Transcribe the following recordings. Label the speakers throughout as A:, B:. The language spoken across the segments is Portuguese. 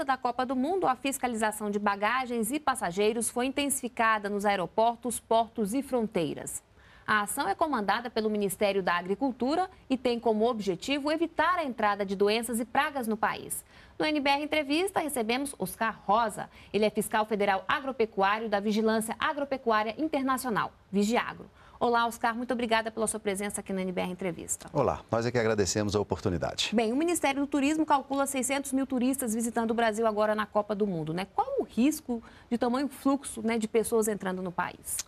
A: causa da Copa do Mundo, a fiscalização de bagagens e passageiros foi intensificada nos aeroportos, portos e fronteiras. A ação é comandada pelo Ministério da Agricultura e tem como objetivo evitar a entrada de doenças e pragas no país. No NBR Entrevista, recebemos Oscar Rosa. Ele é fiscal federal agropecuário da Vigilância Agropecuária Internacional, Vigiagro. Olá, Oscar, muito obrigada pela sua presença aqui na NBR Entrevista.
B: Olá, nós é que agradecemos a oportunidade.
A: Bem, o Ministério do Turismo calcula 600 mil turistas visitando o Brasil agora na Copa do Mundo, né? Qual o risco de tamanho fluxo né, de pessoas entrando no país?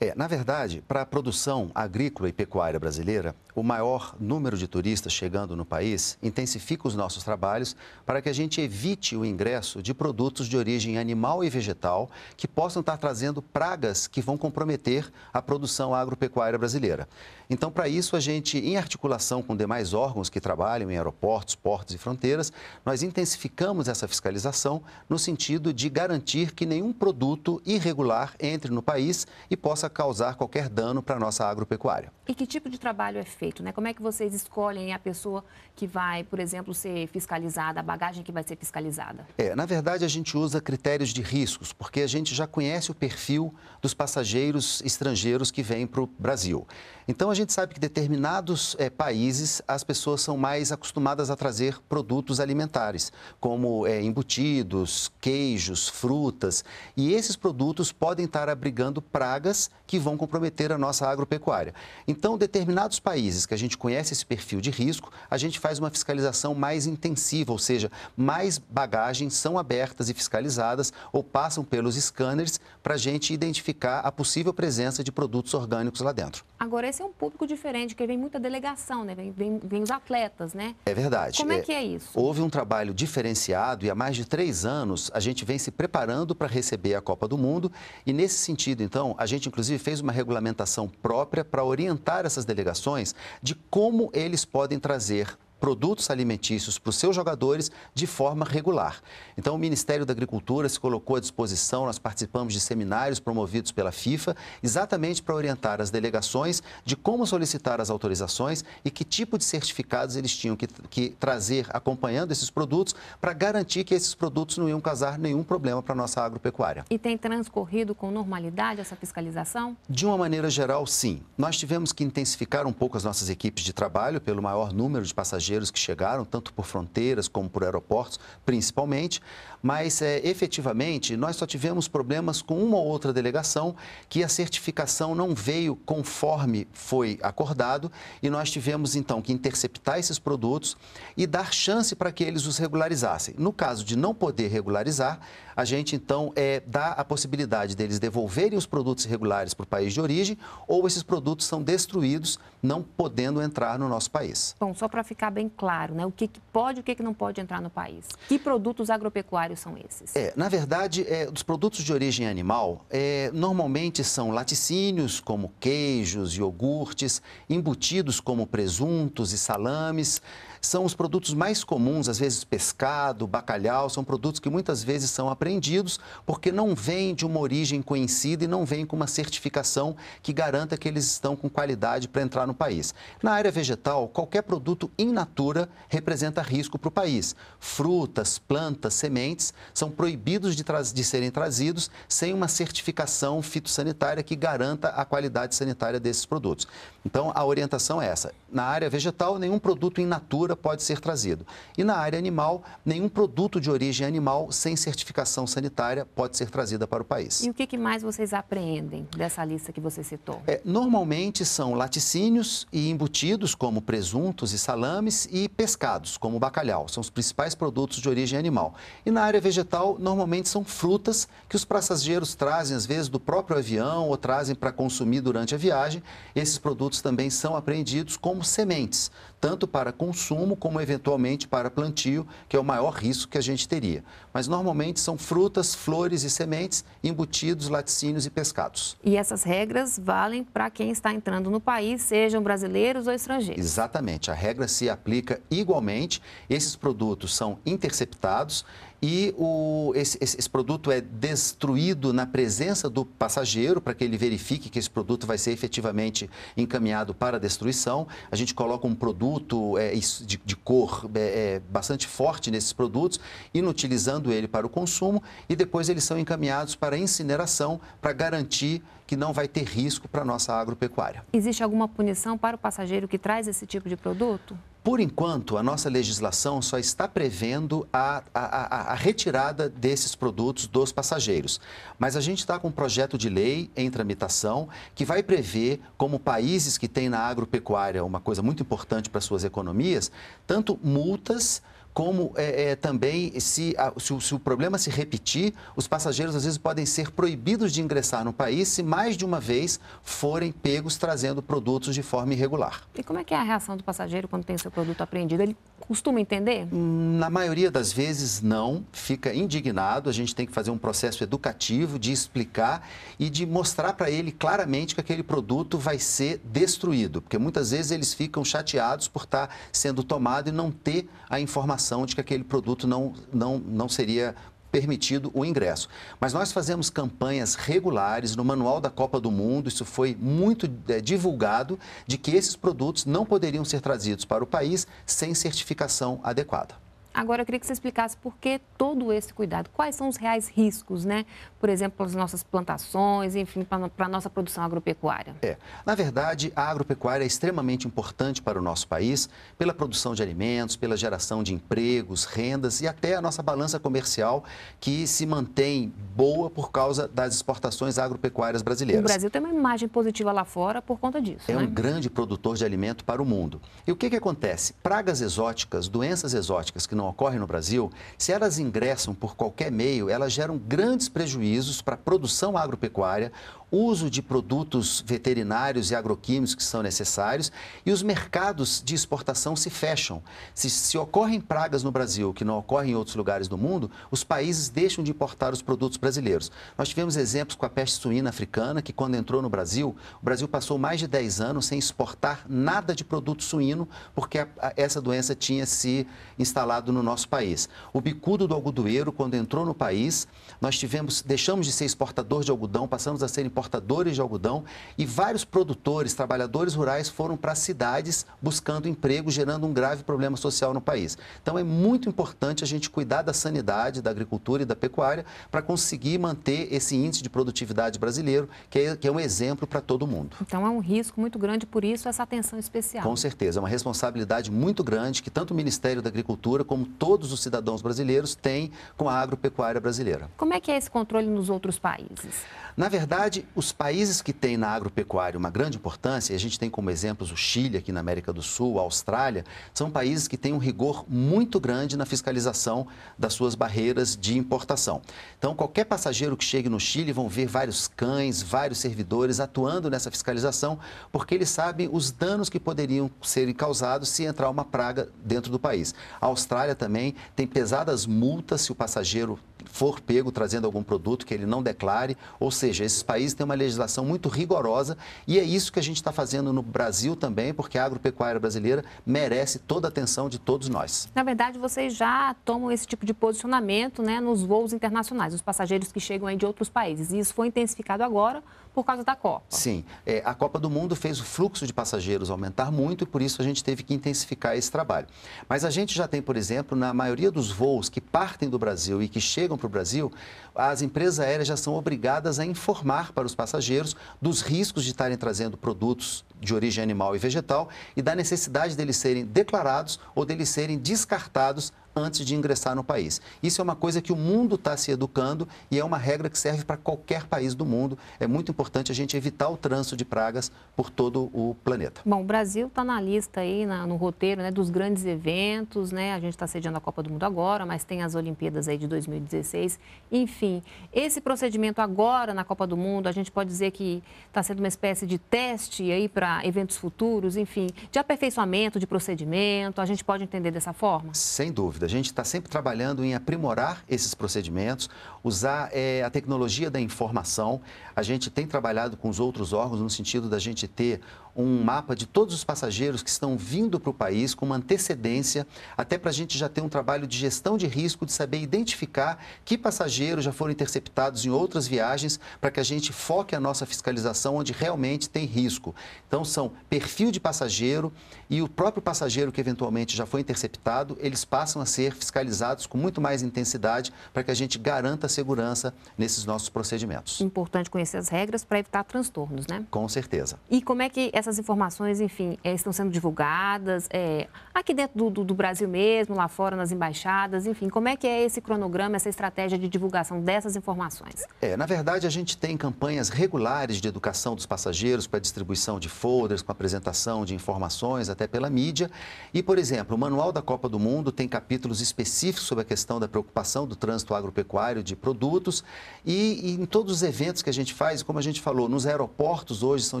B: É, na verdade, para a produção agrícola e pecuária brasileira, o maior número de turistas chegando no país intensifica os nossos trabalhos para que a gente evite o ingresso de produtos de origem animal e vegetal que possam estar trazendo pragas que vão comprometer a produção agropecuária brasileira. Então, para isso, a gente, em articulação com demais órgãos que trabalham em aeroportos, portos e fronteiras, nós intensificamos essa fiscalização no sentido de garantir que nenhum produto irregular entre no país e possa causar qualquer dano para a nossa agropecuária.
A: E que tipo de trabalho é feito? feito, né? Como é que vocês escolhem a pessoa que vai, por exemplo, ser fiscalizada, a bagagem que vai ser fiscalizada?
B: É, na verdade, a gente usa critérios de riscos, porque a gente já conhece o perfil dos passageiros estrangeiros que vêm para o Brasil. Então, a gente sabe que determinados é, países as pessoas são mais acostumadas a trazer produtos alimentares, como é, embutidos, queijos, frutas, e esses produtos podem estar abrigando pragas que vão comprometer a nossa agropecuária. Então, determinados países países que a gente conhece esse perfil de risco, a gente faz uma fiscalização mais intensiva, ou seja, mais bagagens são abertas e fiscalizadas ou passam pelos scanners para a gente identificar a possível presença de produtos orgânicos lá dentro.
A: Agora, esse é um público diferente, que vem muita delegação, né? Vem, vem, vem, os atletas, né?
B: É verdade. Como é, é que é isso? Houve um trabalho diferenciado e há mais de três anos a gente vem se preparando para receber a Copa do Mundo. E nesse sentido, então, a gente inclusive fez uma regulamentação própria para orientar essas delegações de como eles podem trazer produtos alimentícios para os seus jogadores de forma regular. Então, o Ministério da Agricultura se colocou à disposição, nós participamos de seminários promovidos pela FIFA, exatamente para orientar as delegações de como solicitar as autorizações e que tipo de certificados eles tinham que, que trazer acompanhando esses produtos para garantir que esses produtos não iam causar nenhum problema para a nossa agropecuária.
A: E tem transcorrido com normalidade essa fiscalização?
B: De uma maneira geral, sim. Nós tivemos que intensificar um pouco as nossas equipes de trabalho pelo maior número de passageiros estrangeiros que chegaram, tanto por fronteiras como por aeroportos, principalmente, mas é, efetivamente nós só tivemos problemas com uma ou outra delegação que a certificação não veio conforme foi acordado e nós tivemos então que interceptar esses produtos e dar chance para que eles os regularizassem. No caso de não poder regularizar, a gente então é, dá a possibilidade deles devolverem os produtos irregulares para o país de origem ou esses produtos são destruídos, não podendo entrar no nosso país.
A: Bom, só para ficar bem claro, né, o que, que pode e o que, que não pode entrar no país? Que produtos agropecuários cenários são esses?
B: É, na verdade, é, os produtos de origem animal é, normalmente são laticínios, como queijos, iogurtes, embutidos, como presuntos e salames. São os produtos mais comuns, às vezes pescado, bacalhau, são produtos que muitas vezes são apreendidos porque não vêm de uma origem conhecida e não vêm com uma certificação que garanta que eles estão com qualidade para entrar no país. Na área vegetal, qualquer produto in natura representa risco para o país. Frutas, plantas, sementes são proibidos de, de serem trazidos sem uma certificação fitossanitária que garanta a qualidade sanitária desses produtos. Então, a orientação é essa. Na área vegetal, nenhum produto in natura pode ser trazido. E na área animal, nenhum produto de origem animal sem certificação sanitária pode ser trazida para o país. E
A: o que, mais vocês apreendem dessa lista que você citou?
B: É, normalmente são laticínios e embutidos, como presuntos e salames, e pescados, como bacalhau. São os principais produtos de origem animal. E na área culinária vegetal normalmente são frutas que os passageiros trazem, às vezes, do próprio avião ou trazem para consumir durante a viagem. Esses produtos também são apreendidos como sementes, tanto para consumo como eventualmente para plantio, que é o maior risco que a gente teria. Mas normalmente são frutas, flores e sementes, embutidos, laticínios e pescados.
A: E essas regras valem para quem está entrando no país, sejam brasileiros ou estrangeiros.
B: Exatamente, a regra se aplica igualmente. Esses produtos são interceptados e o, esse, esse, produto é destruído na presença do passageiro para que ele verifique que esse produto vai ser efetivamente encaminhado para a destruição. A gente coloca um produto é, de, de, cor é, é, bastante forte nesses produtos, inutilizando ele para o consumo e depois eles são encaminhados para incineração para garantir que não vai ter risco para a nossa agropecuária.
A: Existe alguma punição para o passageiro que traz esse tipo de produto?
B: Por enquanto, a nossa legislação só está prevendo a, a, a, a retirada desses produtos dos passageiros. Mas a gente está com um projeto de lei em tramitação que vai prever como países que têm na agropecuária uma coisa muito importante para suas economias, tanto multas como é, é, também, se, a, se, o, se, o, problema se repetir, os passageiros às vezes podem ser proibidos de ingressar no país se mais de uma vez forem pegos trazendo produtos de forma irregular.
A: E como é que é a reação do passageiro quando tem seu produto apreendido? Ele costuma entender?
B: Hum, na maioria das vezes, não. Fica indignado. A gente tem que fazer um processo educativo de explicar e de mostrar para ele claramente que aquele produto vai ser destruído. Porque muitas vezes eles ficam chateados por estar tá sendo tomado e não ter a informação informação de que aquele produto não, não, não seria permitido o ingresso. Mas nós fazemos campanhas regulares no manual da Copa do Mundo, isso foi muito é, divulgado, de que esses produtos não poderiam ser trazidos para o país sem certificação adequada.
A: Agora, eu queria que você explicasse por que todo esse cuidado. Quais são os reais riscos, né? Por exemplo, para as nossas plantações, enfim, para a nossa produção agropecuária.
B: É. Na verdade, a agropecuária é extremamente importante para o nosso país pela produção de alimentos, pela geração de empregos, rendas e até a nossa balança comercial, que se mantém boa por causa das exportações agropecuárias brasileiras. O Brasil
A: tem uma imagem positiva lá fora por conta disso. É né? um
B: grande produtor de alimento para o mundo. E o que, que acontece? Pragas exóticas, doenças exóticas que não não ocorre no Brasil, se elas ingressam por qualquer meio, elas geram grandes prejuízos para a produção agropecuária, uso de produtos veterinários e agroquímicos que são necessários e os mercados de exportação se fecham. Se, se ocorrem pragas no Brasil que não ocorrem em outros lugares do mundo, os países deixam de importar os produtos brasileiros. Nós tivemos exemplos com a peste suína africana, que quando entrou no Brasil, o Brasil passou mais de 10 anos sem exportar nada de produto suíno, porque a, a, essa doença tinha se instalado no nosso país. O bicudo do algodoeiro, quando entrou no país, nós tivemos, deixamos de ser exportador de algodão, passamos a ser importadores de algodão e vários produtores, trabalhadores rurais foram para as cidades buscando emprego, gerando um grave problema social no país. Então é muito importante a gente cuidar da sanidade, da agricultura e da pecuária para conseguir manter esse índice de produtividade brasileiro, que é, que é um exemplo para todo mundo.
A: Então é um risco muito grande, por isso essa atenção especial. Com
B: certeza, é uma responsabilidade muito grande que tanto o Ministério da Agricultura como como todos os cidadãos brasileiros têm com a agropecuária brasileira.
A: Como é que é esse controle nos outros países?
B: Na verdade, os países que têm na agropecuária uma grande importância, e a gente tem como exemplos o Chile aqui na América do Sul, a Austrália, são países que têm um rigor muito grande na fiscalização das suas barreiras de importação. Então, qualquer passageiro que chegue no Chile vão ver vários cães, vários servidores atuando nessa fiscalização, porque eles sabem os danos que poderiam serem causados se entrar uma praga dentro do país. A Austrália também tem pesadas multas se o passageiro for pego trazendo algum produto que ele não declare. Ou seja, esses países têm uma legislação muito rigorosa e é isso que a gente está fazendo no Brasil também, porque a agropecuária brasileira merece toda a atenção de todos nós.
A: Na verdade, vocês já tomam esse tipo de posicionamento né, nos voos internacionais, os passageiros que chegam aí de outros países. E isso foi intensificado agora por causa da Copa.
B: Sim, é, a Copa do Mundo fez o fluxo de passageiros aumentar muito e por isso a gente teve que intensificar esse trabalho. Mas a gente já tem, por exemplo, na maioria dos voos que partem do Brasil e que chegam para o Brasil, as empresas aéreas já são obrigadas a informar para os passageiros dos riscos de estarem trazendo produtos de origem animal e vegetal e da necessidade deles serem declarados ou deles serem descartados antes de ingressar no país. Isso é uma coisa que o mundo está se educando e é uma regra que serve para qualquer país do mundo. É muito importante a gente evitar o trânsito de pragas por todo o planeta.
A: Bom, o Brasil está na lista aí, na, no roteiro né, dos grandes eventos, né? A gente está sediando a Copa do Mundo agora, mas tem as Olimpíadas aí de 2016. Enfim, esse procedimento agora na Copa do Mundo, a gente pode dizer que está sendo uma espécie de teste aí para eventos futuros, enfim, de aperfeiçoamento de procedimento. A gente pode entender dessa forma?
B: Sem dúvida dúvida. A gente está sempre trabalhando em aprimorar esses procedimentos, usar é, a tecnologia da informação. A gente tem trabalhado com os outros órgãos no sentido da gente ter um mapa de todos os passageiros que estão vindo para o país com uma antecedência, até para a gente já ter um trabalho de gestão de risco, de saber identificar que passageiros já foram interceptados em outras viagens, para que a gente foque a nossa fiscalização onde realmente tem risco. Então, são perfil de passageiro e o próprio passageiro que eventualmente já foi interceptado, eles passam a ser fiscalizados com muito mais intensidade para que a gente garanta a segurança nesses nossos procedimentos.
A: Importante conhecer as regras para evitar transtornos, né?
B: Com certeza.
A: E como é que essa essas informações, enfim, é, estão sendo divulgadas é, aqui dentro do, do, do, Brasil mesmo, lá fora, nas embaixadas, enfim, como é que é esse cronograma, essa estratégia de divulgação dessas informações?
B: É, na verdade, a gente tem campanhas regulares de educação dos passageiros para distribuição de folders, com apresentação de informações, até pela mídia. E, por exemplo, o Manual da Copa do Mundo tem capítulos específicos sobre a questão da preocupação do trânsito agropecuário de produtos e, e em todos os eventos que a gente faz, como a gente falou, nos aeroportos hoje são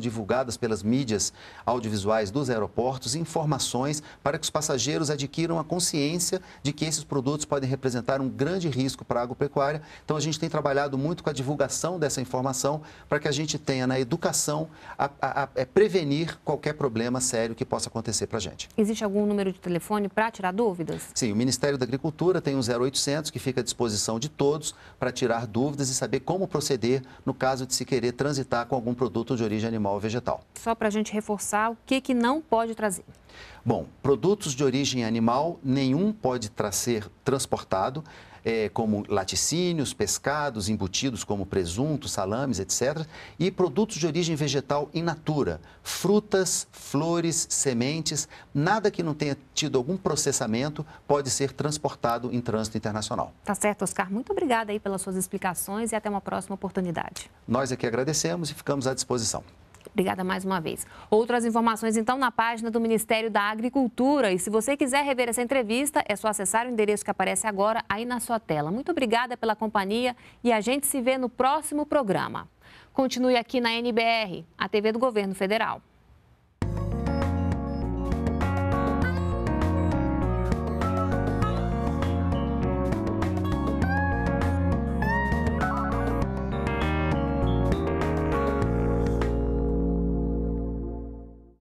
B: divulgadas pelas mídias mídias audiovisuais dos aeroportos informações para que os passageiros adquiram a consciência de que esses produtos podem representar um grande risco para a agropecuária. Então, a gente tem trabalhado muito com a divulgação dessa informação para que a gente tenha na educação a, a, a, a é, prevenir qualquer problema sério que possa acontecer para a gente.
A: Existe algum número de telefone para tirar dúvidas?
B: Sim, o Ministério da Agricultura tem um 0800 que fica à disposição de todos para tirar dúvidas e saber como proceder no caso de se querer transitar com algum produto de origem animal ou vegetal.
A: Só para a gente gente reforçar o que, que não pode trazer?
B: Bom, produtos de origem animal, nenhum pode ser transportado, é, como laticínios, pescados, embutidos como presunto, salames, etc. E produtos de origem vegetal in natura, frutas, flores, sementes, nada que não tenha tido algum processamento pode ser transportado em trânsito internacional.
A: Tá certo, Oscar. Muito obrigada aí pelas suas explicações e até uma próxima oportunidade.
B: Nós aqui é agradecemos e ficamos à disposição.
A: Obrigada mais uma vez. Outras informações, então, na página do Ministério da Agricultura. E se você quiser rever essa entrevista, é só acessar o endereço que aparece agora aí na sua tela. Muito obrigada pela companhia e a gente se vê no próximo programa. Continue aqui na NBR, a TV do Governo Federal.